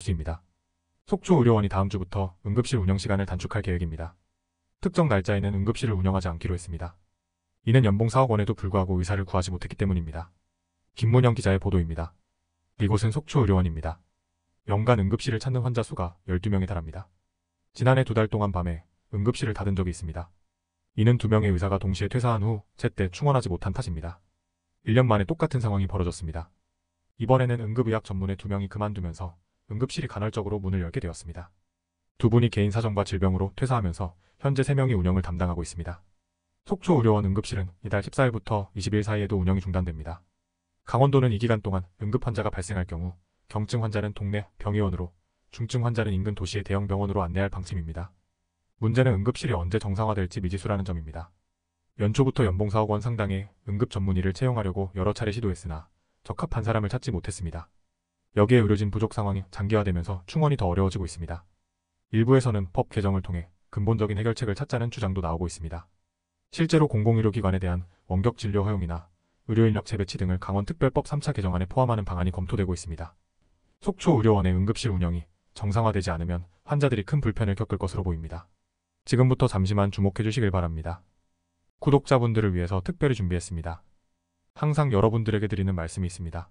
수입니다. 속초 의료원이 다음 주부터 응급실 운영 시간을 단축할 계획입니다. 특정 날짜에는 응급실을 운영하지 않기로 했습니다. 이는 연봉 4억 원에도 불구하고 의사를 구하지 못했기 때문입니다. 김문영 기자의 보도입니다. 이곳은 속초 의료원입니다. 연간 응급실을 찾는 환자 수가 12명에 달합니다. 지난해 두 달 동안 밤에 응급실을 닫은 적이 있습니다. 이는 두 명의 의사가 동시에 퇴사한 후 제때 충원하지 못한 탓입니다. 1년 만에 똑같은 상황이 벌어졌습니다. 이번에는 응급의학 전문의 두 명이 그만두면서 응급실이 간헐적으로 문을 열게 되었습니다. 두 분이 개인 사정과 질병으로 퇴사하면서 현재 3명이 운영을 담당하고 있습니다. 속초 의료원 응급실은 이달 14일부터 20일 사이에도 운영이 중단됩니다. 강원도는 이 기간 동안 응급 환자가 발생할 경우 경증 환자는 동네 병의원으로 중증 환자는 인근 도시의 대형 병원으로 안내할 방침입니다. 문제는 응급실이 언제 정상화될지 미지수라는 점입니다. 연초부터 연봉 4억 원 상당의 응급 전문의를 채용하려고 여러 차례 시도했으나 적합한 사람을 찾지 못했습니다. 여기에 의료진 부족 상황이 장기화되면서 충원이 더 어려워지고 있습니다. 일부에서는 법 개정을 통해 근본적인 해결책을 찾자는 주장도 나오고 있습니다. 실제로 공공의료기관에 대한 원격 진료 허용이나 의료인력 재배치 등을 강원특별법 3차 개정안에 포함하는 방안이 검토되고 있습니다. 속초 의료원의 응급실 운영이 정상화되지 않으면 환자들이 큰 불편을 겪을 것으로 보입니다. 지금부터 잠시만 주목해 주시길 바랍니다. 구독자분들을 위해서 특별히 준비했습니다. 항상 여러분들에게 드리는 말씀이 있습니다.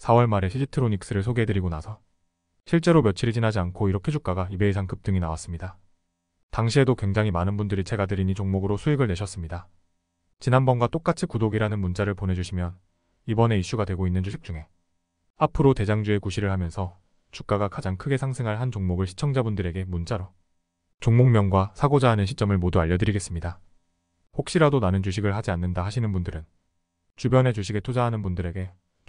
4월 말에 시지트로닉스를 소개해드리고 나서 실제로 며칠이 지나지 않고 이렇게 주가가 2배 이상 급등이 나왔습니다. 당시에도 굉장히 많은 분들이 제가 드린 이 종목으로 수익을 내셨습니다. 지난번과 똑같이 구독이라는 문자를 보내주시면 이번에 이슈가 되고 있는 주식 중에 앞으로 대장주의 구실을 하면서 주가가 가장 크게 상승할 한 종목을 시청자분들에게 문자로 종목명과 사고자 하는 시점을 모두 알려드리겠습니다. 혹시라도 나는 주식을 하지 않는다 하시는 분들은 주변의 주식에 투자하는 분들에게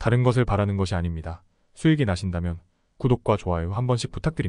다른 것을 바라는 것이 아닙니다. 수익이 나신다면 구독과 좋아요 한 번씩 부탁드립니다.